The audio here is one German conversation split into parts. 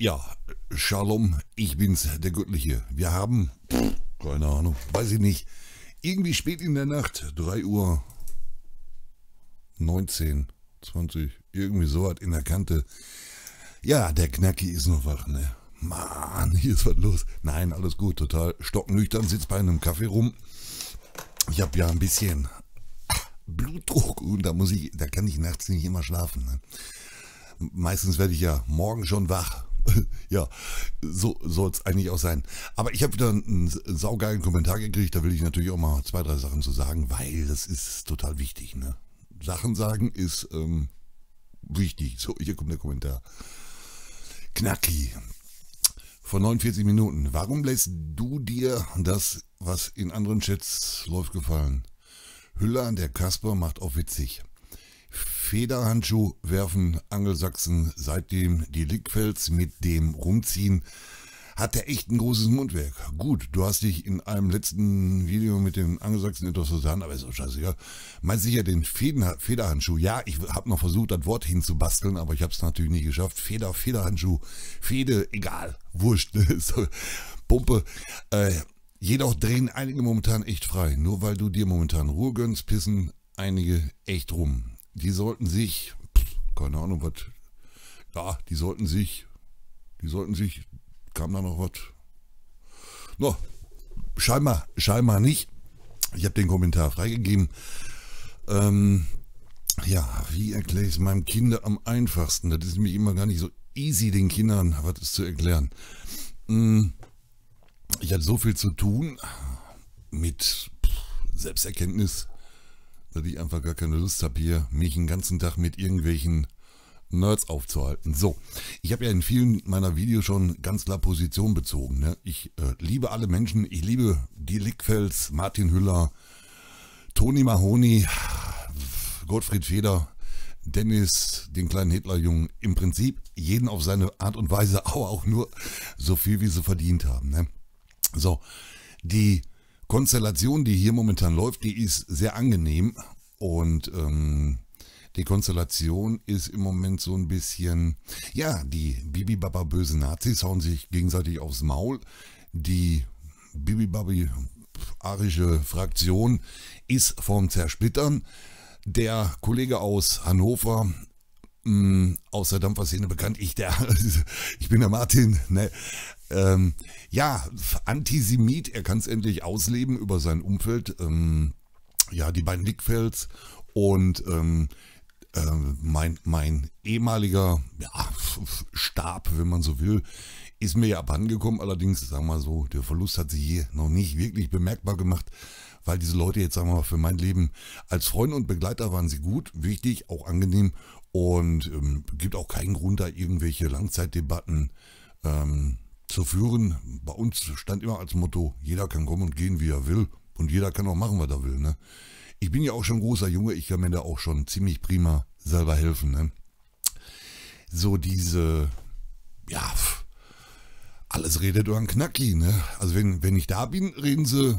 Ja, Shalom, ich bin's, der Göttliche. Wir haben, keine Ahnung, weiß ich nicht, irgendwie spät in der Nacht, 3 Uhr 19, 20, irgendwie so hat in der Kante. Ja, der Knacki ist noch wach, ne? Mann, hier ist was los. Nein, alles gut, total stocknüchtern, sitzt bei einem Kaffee rum. Ich habe ja ein bisschen Blutdruck und da muss ich, da kann ich nachts nicht immer schlafen. Ne? Meistens werde ich ja morgen schon wach ja, so soll es eigentlich auch sein. Aber ich habe wieder einen saugeilen Kommentar gekriegt, da will ich natürlich auch mal zwei, drei Sachen zu sagen, weil das ist total wichtig. Ne? Sachen sagen ist ähm, wichtig. So, hier kommt der Kommentar. Knacki, vor 49 Minuten. Warum lässt du dir das, was in anderen Chats läuft, gefallen? Hüller, der Kasper, macht auch witzig. Federhandschuh werfen Angelsachsen seitdem die Lickfels mit dem Rumziehen hat er echt ein großes Mundwerk. Gut, du hast dich in einem letzten Video mit den Angelsachsen interessant, aber ist doch scheiße. Ja. Meinst du ja den Feden, Federhandschuh? Ja, ich habe noch versucht, das Wort hinzubasteln, aber ich habe es natürlich nicht geschafft. Feder, Federhandschuh, Fede, egal, wurscht, ne? Pumpe. Äh, jedoch drehen einige momentan echt frei. Nur weil du dir momentan Ruhe gönnst, pissen einige echt rum die sollten sich, keine Ahnung was, ja, die sollten sich, die sollten sich, kam da noch was? No, scheinbar, scheinbar nicht. Ich habe den Kommentar freigegeben. Ähm, ja, wie erkläre ich es meinem Kind am einfachsten? Das ist nämlich immer gar nicht so easy, den Kindern was zu erklären. Hm, ich hatte so viel zu tun mit Selbsterkenntnis, dass ich einfach gar keine Lust habe, hier mich den ganzen Tag mit irgendwelchen Nerds aufzuhalten. So, ich habe ja in vielen meiner Videos schon ganz klar Position bezogen. Ne? Ich äh, liebe alle Menschen, ich liebe die Lickfels, Martin Hüller, Toni Mahoney, Gottfried Feder, Dennis, den kleinen Hitlerjungen. Im Prinzip jeden auf seine Art und Weise, aber auch nur so viel, wie sie verdient haben. Ne? So, die Konstellation, die hier momentan läuft, die ist sehr angenehm und ähm, die Konstellation ist im Moment so ein bisschen, ja, die Bibi Baba böse Nazis hauen sich gegenseitig aufs Maul. Die Bibi Babi arische Fraktion ist vom Zersplittern. Der Kollege aus Hannover, mh, hm, aus der Dampferszene bekannt, ich, der, ich bin der Martin, ne? ähm, ja, Antisemit, er kann es endlich ausleben über sein Umfeld. Ähm, ja, die beiden Dickfells und ähm, äh, mein, mein ehemaliger ja, Stab, wenn man so will, ist mir ja abhandengekommen. Allerdings, sagen wir mal so, der Verlust hat sich hier noch nicht wirklich bemerkbar gemacht, weil diese Leute jetzt, sagen wir mal, für mein Leben als Freunde und Begleiter waren sie gut, wichtig, auch angenehm und ähm, gibt auch keinen Grund, da irgendwelche Langzeitdebatten ähm, zu führen. Bei uns stand immer als Motto, jeder kann kommen und gehen, wie er will. Und jeder kann auch machen, was er will. Ne? Ich bin ja auch schon großer Junge, ich kann mir da auch schon ziemlich prima selber helfen. Ne? So diese, ja, alles redet über einen Knacki. Ne? Also wenn, wenn ich da bin, reden sie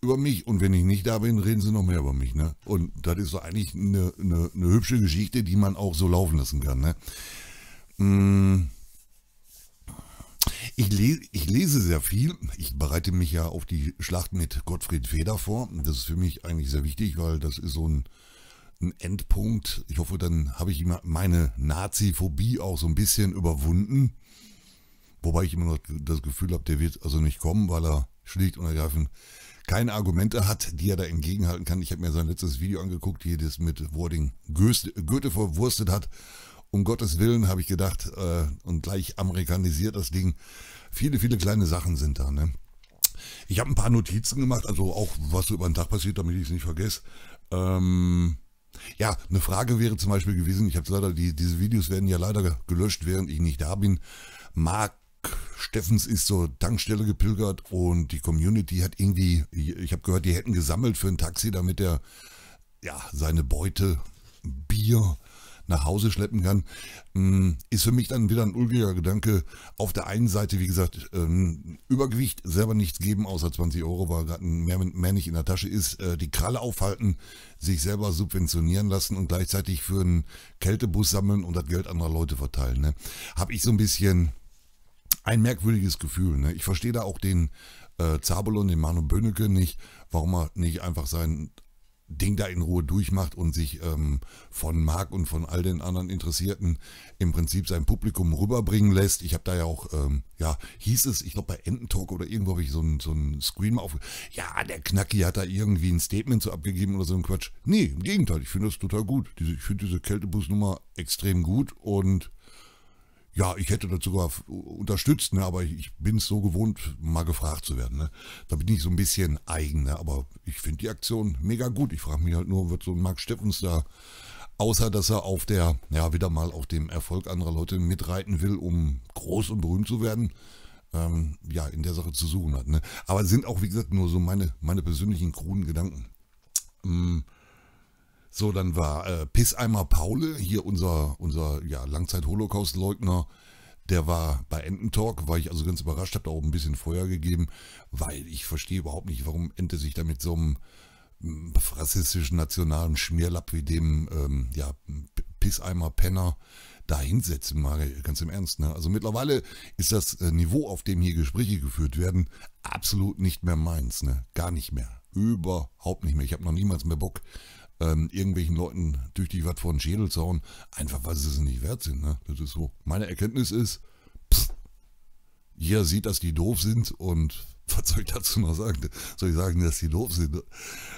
über mich. Und wenn ich nicht da bin, reden sie noch mehr über mich. Ne? Und das ist so eigentlich eine, eine, eine hübsche Geschichte, die man auch so laufen lassen kann. Ne? Mmh ich, le ich lese sehr viel. Ich bereite mich ja auf die Schlacht mit Gottfried Feder vor. Das ist für mich eigentlich sehr wichtig, weil das ist so ein, ein Endpunkt. Ich hoffe, dann habe ich meine Nazi-Phobie auch so ein bisschen überwunden. Wobei ich immer noch das Gefühl habe, der wird also nicht kommen, weil er schlicht und ergreifend keine Argumente hat, die er da entgegenhalten kann. Ich habe mir sein letztes Video angeguckt, hier das mit Wording Goethe verwurstet hat. Um Gottes Willen habe ich gedacht äh, und gleich amerikanisiert das Ding viele, viele kleine Sachen sind da. Ne? Ich habe ein paar Notizen gemacht, also auch was so über den Tag passiert, damit ich es nicht vergesse. Ähm, ja, eine Frage wäre zum Beispiel gewesen, ich habe leider, die, diese Videos werden ja leider gelöscht, während ich nicht da bin. Mark Steffens ist zur Tankstelle gepilgert und die Community hat irgendwie, ich habe gehört, die hätten gesammelt für ein Taxi, damit er ja, seine Beute, Bier, nach Hause schleppen kann, ähm, ist für mich dann wieder ein ulkiger Gedanke. Auf der einen Seite, wie gesagt, ähm, Übergewicht selber nichts geben, außer 20 Euro, weil gerade mehr, mehr nicht in der Tasche ist, äh, die Kralle aufhalten, sich selber subventionieren lassen und gleichzeitig für einen Kältebus sammeln und das Geld anderer Leute verteilen. Ne? Habe ich so ein bisschen ein merkwürdiges Gefühl. Ne? Ich verstehe da auch den äh, Zabolon, den Manu Böhnecke nicht, warum er nicht einfach seinen Ding da in Ruhe durchmacht und sich ähm, von Marc und von all den anderen Interessierten im Prinzip sein Publikum rüberbringen lässt. Ich habe da ja auch, ähm, ja, hieß es, ich glaube bei Ententalk oder irgendwo habe ich so einen so ein Scream auf. Ja, der Knacki hat da irgendwie ein Statement zu so abgegeben oder so ein Quatsch. Nee, im Gegenteil, ich finde das total gut. Diese, ich finde diese Kältebusnummer extrem gut und ja, ich hätte das sogar unterstützt, ne, aber ich, bin es so gewohnt, mal gefragt zu werden. Ne. Da bin ich so ein bisschen eigen, ne, aber ich finde die Aktion mega gut. Ich frage mich halt nur, wird so ein Marc Steffens da, außer dass er auf der, ja, wieder mal auf dem Erfolg anderer Leute mitreiten will, um groß und berühmt zu werden, ähm, ja, in der Sache zu suchen hat. Ne. Aber sind auch, wie gesagt, nur so meine, meine persönlichen kruden Gedanken. Ähm, so, dann war äh, Pisseimer Paule, hier unser, unser ja, Langzeit-Holocaust-Leugner, der war bei Ententalk, war ich also ganz überrascht, habe da auch ein bisschen Feuer gegeben, weil ich verstehe überhaupt nicht, warum Ente sich da mit so einem hm, rassistischen nationalen Schmierlapp wie dem ähm, ja, Pisseimer Penner da hinsetzen mag, ganz im Ernst. Ne? Also mittlerweile ist das äh, Niveau, auf dem hier Gespräche geführt werden, absolut nicht mehr meins. Ne? Gar nicht mehr. Überhaupt nicht mehr. Ich habe noch niemals mehr Bock, ähm, irgendwelchen Leuten durch die was vor den Schädel zauen, einfach weil sie es nicht wert sind. Ne? Das ist so. Meine Erkenntnis ist, jeder sieht, dass die doof sind und was soll ich dazu noch sagen? Soll ich sagen, dass die doof sind?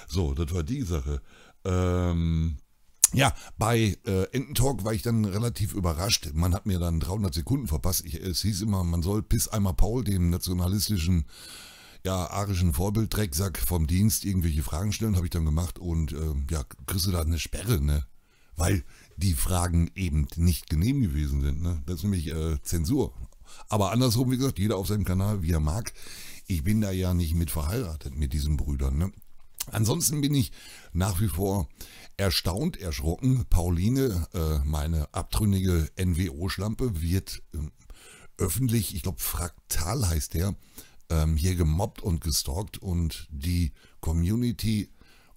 So, das war die Sache. Ähm, ja, bei äh, Ententalk war ich dann relativ überrascht. Man hat mir dann 300 Sekunden verpasst. Ich, es hieß immer, man soll Piss einmal Paul, dem nationalistischen ja, arischen Vorbilddrecksack vom Dienst irgendwelche Fragen stellen, habe ich dann gemacht und äh, ja, kriegst du da eine Sperre, ne? Weil die Fragen eben nicht genehm gewesen sind, ne? Das ist nämlich äh, Zensur. Aber andersrum, wie gesagt, jeder auf seinem Kanal, wie er mag. Ich bin da ja nicht mit verheiratet mit diesen Brüdern, ne? Ansonsten bin ich nach wie vor erstaunt, erschrocken. Pauline, äh, meine abtrünnige NWO-Schlampe, wird ähm, öffentlich, ich glaube, Fraktal heißt der, ähm, hier gemobbt und gestalkt und die Community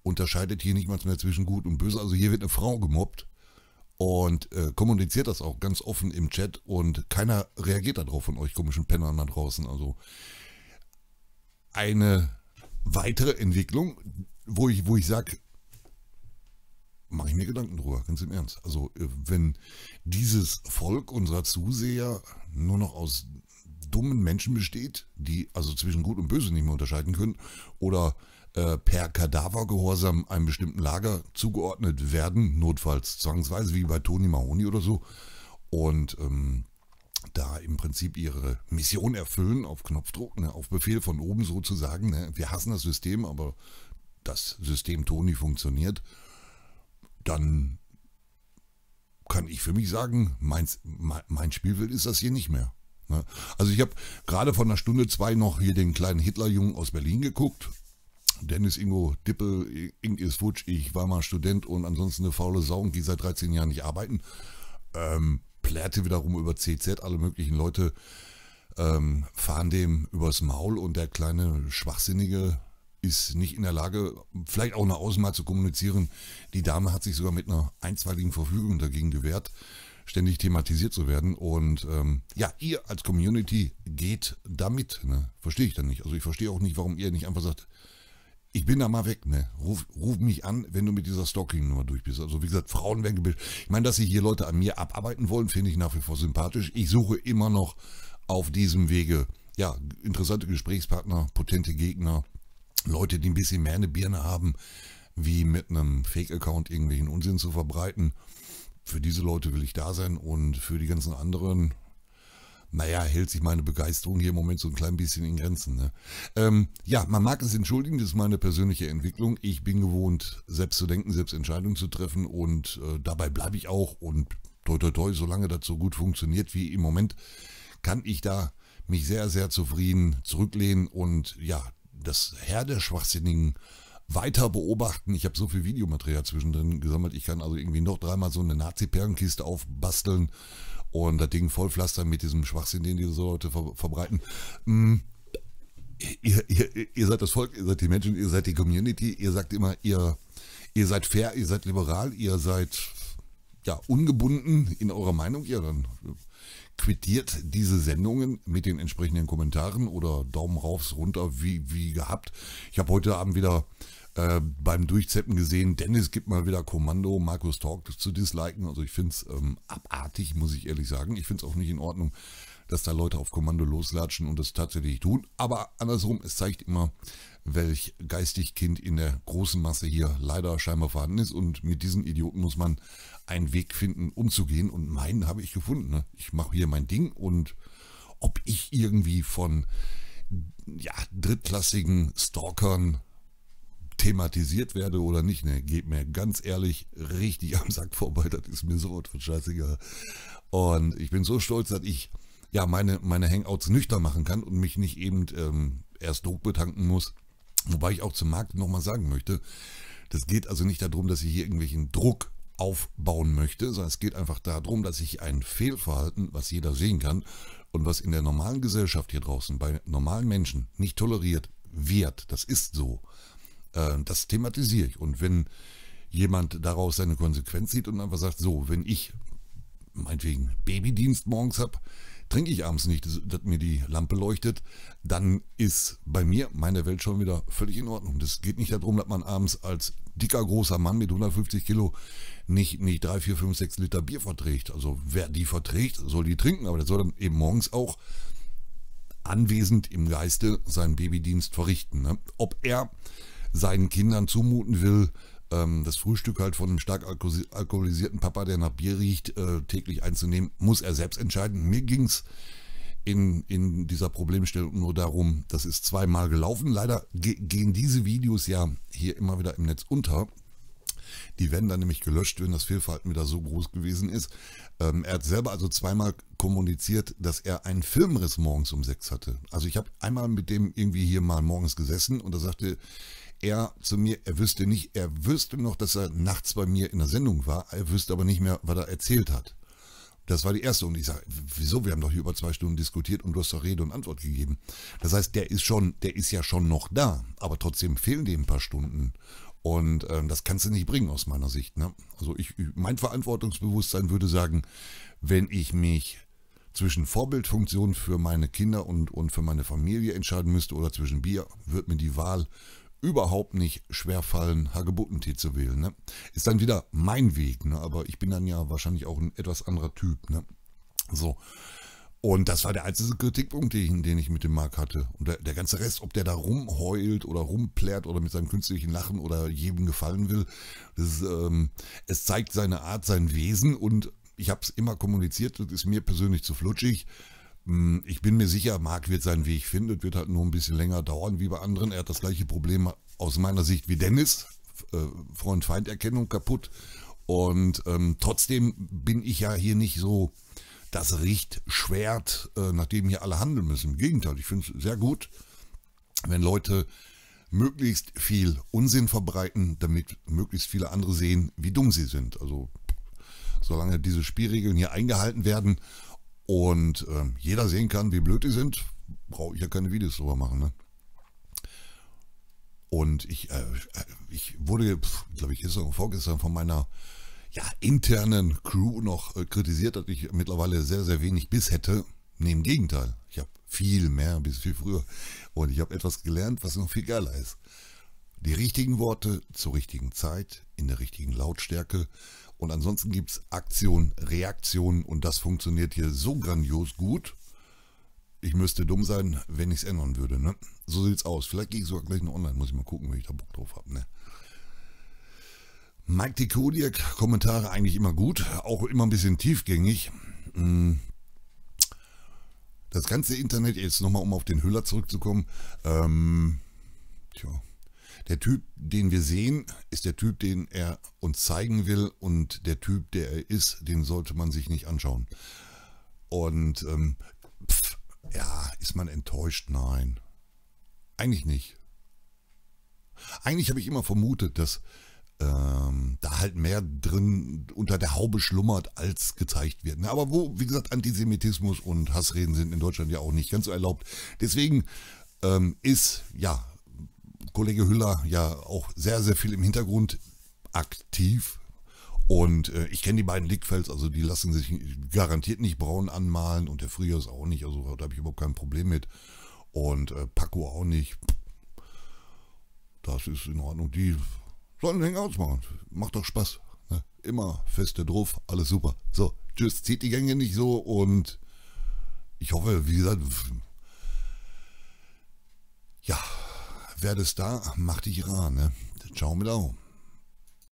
unterscheidet hier nicht mal mehr zwischen gut und böse. Also hier wird eine Frau gemobbt und äh, kommuniziert das auch ganz offen im Chat und keiner reagiert darauf von euch komischen Pennern da draußen. Also eine weitere Entwicklung, wo ich, wo ich sage, mache ich mir Gedanken drüber, ganz im Ernst. Also äh, wenn dieses Volk unserer Zuseher nur noch aus dummen Menschen besteht, die also zwischen Gut und Böse nicht mehr unterscheiden können oder äh, per Kadavergehorsam einem bestimmten Lager zugeordnet werden, notfalls zwangsweise, wie bei Tony Mahoney oder so. Und ähm, da im Prinzip ihre Mission erfüllen auf Knopfdruck, ne, auf Befehl von oben sozusagen. Ne. Wir hassen das System, aber das System Tony funktioniert. Dann kann ich für mich sagen, mein, mein Spielfeld ist das hier nicht mehr. Ne? Also ich habe gerade vor einer Stunde, zwei noch hier den kleinen Hitlerjungen aus Berlin geguckt. Dennis Ingo Dippel, Ing ist Futsch, ich war mal Student und ansonsten eine faule Sau und gehe seit 13 Jahren nicht arbeiten. Ähm, plärrte wiederum über CZ, alle möglichen Leute ähm, fahren dem übers Maul und der kleine Schwachsinnige ist nicht in der Lage, vielleicht auch nach außen mal zu kommunizieren. Die Dame hat sich sogar mit einer einstweiligen Verfügung dagegen gewehrt ständig thematisiert zu werden. Und ähm, ja, ihr als Community geht damit. Ne? Verstehe ich dann nicht. Also ich verstehe auch nicht, warum ihr nicht einfach sagt, ich bin da mal weg, ne? Ruf, ruf mich an, wenn du mit dieser Stalking-Nummer durch bist. Also wie gesagt, Frauen werden gebildet. Ich meine, dass sich hier Leute an mir abarbeiten wollen, finde ich nach wie vor sympathisch. Ich suche immer noch auf diesem Wege, ja, interessante Gesprächspartner, potente Gegner, Leute, die ein bisschen mehr eine Birne haben, wie mit einem Fake-Account irgendwelchen Unsinn zu verbreiten für diese Leute will ich da sein und für die ganzen anderen, naja, hält sich meine Begeisterung hier im Moment so ein klein bisschen in Grenzen. Ne? Ähm, ja, man mag es entschuldigen, das ist meine persönliche Entwicklung. Ich bin gewohnt, selbst zu denken, selbst Entscheidungen zu treffen und äh, dabei bleibe ich auch und toi toi toi, solange das so gut funktioniert wie im Moment, kann ich da mich sehr, sehr zufrieden zurücklehnen und ja, das Herr der Schwachsinnigen weiter beobachten. Ich habe so viel Videomaterial zwischendrin gesammelt. Ich kann also irgendwie noch dreimal so eine Nazi-Perlenkiste aufbasteln und das Ding vollpflastern mit diesem Schwachsinn, den diese Leute ver verbreiten. Hm. Ihr, ihr, ihr, seid das Volk, ihr seid die Menschen, ihr seid die Community, ihr sagt immer, ihr, ihr seid fair, ihr seid liberal, ihr seid ja ungebunden in eurer Meinung, ihr dann quittiert diese Sendungen mit den entsprechenden Kommentaren oder Daumen raufs runter, wie, wie gehabt. Ich habe heute Abend wieder äh, beim Durchzeppen gesehen, Dennis gibt mal wieder Kommando, Markus Talk zu disliken. Also ich finde es ähm, abartig, muss ich ehrlich sagen. Ich finde es auch nicht in Ordnung, dass da Leute auf Kommando loslatschen und das tatsächlich tun. Aber andersrum, es zeigt immer, welch geistig Kind in der großen Masse hier leider scheinbar vorhanden ist. Und mit diesen Idioten muss man einen Weg finden, umzugehen. Und meinen habe ich gefunden. Ne? Ich mache hier mein Ding und ob ich irgendwie von ja, drittklassigen Stalkern thematisiert werde oder nicht, ne, geht mir ganz ehrlich richtig am Sack vorbei, das ist mir sowas von scheißegal. Und ich bin so stolz, dass ich ja meine, meine Hangouts nüchtern machen kann und mich nicht eben ähm, erst Druck betanken muss. Wobei ich auch zum Markt nochmal sagen möchte, das geht also nicht darum, dass ich hier irgendwelchen Druck aufbauen möchte, sondern es geht einfach darum, dass ich ein Fehlverhalten, was jeder sehen kann und was in der normalen Gesellschaft hier draußen bei normalen Menschen nicht toleriert wird, das ist so, äh, das thematisiere ich. Und wenn jemand daraus seine Konsequenz sieht und einfach sagt, so, wenn ich meinetwegen Babydienst morgens habe, trinke ich abends nicht, dass mir die Lampe leuchtet, dann ist bei mir meine Welt schon wieder völlig in Ordnung. Das geht nicht darum, dass man abends als dicker, großer Mann mit 150 Kilo nicht, nicht 3, 4, 5, 6 Liter Bier verträgt. Also wer die verträgt, soll die trinken, aber der soll dann eben morgens auch anwesend im Geiste seinen Babydienst verrichten. Ne? Ob er seinen Kindern zumuten will, ähm, das Frühstück halt von einem stark alkoholisierten Papa, der nach Bier riecht, äh, täglich einzunehmen, muss er selbst entscheiden. Mir ging es in, in dieser Problemstellung nur darum, das ist zweimal gelaufen. Leider ge gehen diese Videos ja hier immer wieder im Netz unter. Die werden dann nämlich gelöscht, wenn das Fehlverhalten wieder so groß gewesen ist. Ähm, er hat selber also zweimal kommuniziert, dass er einen Filmriss morgens um sechs hatte. Also ich habe einmal mit dem irgendwie hier mal morgens gesessen und da sagte er zu mir, er wüsste nicht, er wüsste noch, dass er nachts bei mir in der Sendung war, er wüsste aber nicht mehr, was er erzählt hat. Das war die erste. Und ich sage, wieso? Wir haben doch hier über zwei Stunden diskutiert und du hast doch Rede und Antwort gegeben. Das heißt, der ist schon, der ist ja schon noch da, aber trotzdem fehlen dem ein paar Stunden. Und ähm, das kannst du nicht bringen aus meiner Sicht. Ne? Also ich, mein Verantwortungsbewusstsein würde sagen, wenn ich mich zwischen Vorbildfunktion für meine Kinder und, und für meine Familie entscheiden müsste oder zwischen Bier, wird mir die Wahl überhaupt nicht schwerfallen, Hagebuttentee zu wählen. Ne? Ist dann wieder mein Weg, ne? aber ich bin dann ja wahrscheinlich auch ein etwas anderer Typ. Ne? So. Und das war der einzige Kritikpunkt, den, ich mit dem Marc hatte. Und der, der, ganze Rest, ob der da rumheult oder rumplärt oder mit seinem künstlichen Lachen oder jedem gefallen will, das, ähm, es zeigt seine Art, sein Wesen und ich habe es immer kommuniziert, das ist mir persönlich zu flutschig. Hm, ich bin mir sicher, Marc wird seinen Weg finden. Wird halt nur ein bisschen länger dauern wie bei anderen. Er hat das gleiche Problem aus meiner Sicht wie Dennis. Äh, Freund-Feind-Erkennung kaputt. Und ähm, trotzdem bin ich ja hier nicht so das Richtschwert, äh, nach hier alle handeln müssen. Im Gegenteil, ich finde es sehr gut, wenn Leute möglichst viel Unsinn verbreiten, damit möglichst viele andere sehen, wie dumm sie sind. Also solange diese Spielregeln hier eingehalten werden und äh, jeder sehen kann, wie blöd die sind, brauche ich ja keine Videos drüber machen. Ne? Und ich, äh, äh ich wurde, glaube ich, gestern und vorgestern von meiner ja, internen Crew noch äh, kritisiert, dass ich mittlerweile sehr, sehr wenig Biss hätte. Nee, im Gegenteil. Ich habe viel mehr bis viel früher. Und ich habe etwas gelernt, was noch viel geiler ist. Die richtigen Worte zur richtigen Zeit, in der richtigen Lautstärke, und ansonsten gibt es Aktion, Reaktion und das funktioniert hier so grandios gut. Ich müsste dumm sein, wenn ich es ändern würde. Ne? So sieht's aus. Vielleicht gehe ich sogar gleich noch online. Muss ich mal gucken, wenn ich da Bock drauf habe. Ne? Mike de Kodiak, Kommentare eigentlich immer gut, auch immer ein bisschen tiefgängig. Hm. Das ganze Internet, jetzt nochmal um auf den Hüller zurückzukommen, ähm, tja. Der Typ, den wir sehen, ist der Typ, den er uns zeigen will und der Typ, der er ist, den sollte man sich nicht anschauen. Und ähm, pff, ja, ist man enttäuscht? Nein. Eigentlich nicht. Eigentlich habe ich immer vermutet, dass ähm, da halt mehr drin unter der Haube schlummert, als gezeigt wird. Ne? Aber wo, wie gesagt, Antisemitismus und Hassreden sind in Deutschland ja auch nicht ganz so erlaubt. Deswegen ähm, ist, ja, Kollege Hüller ja auch sehr, sehr viel im Hintergrund aktiv. Und äh, ich kenne die beiden Lickfels, also die lassen sich garantiert nicht braun anmalen und der ist auch nicht, also da habe ich überhaupt kein Problem mit. Und äh, Paco auch nicht. Das ist in Ordnung. Die sollen den Hangouts machen. Macht doch Spaß. Ne? Immer feste drauf, alles super. So, tschüss, zieht die Gänge nicht so und ich hoffe, wie gesagt, ja. Wer das da, macht dich rar, ne? Ciao mit Au.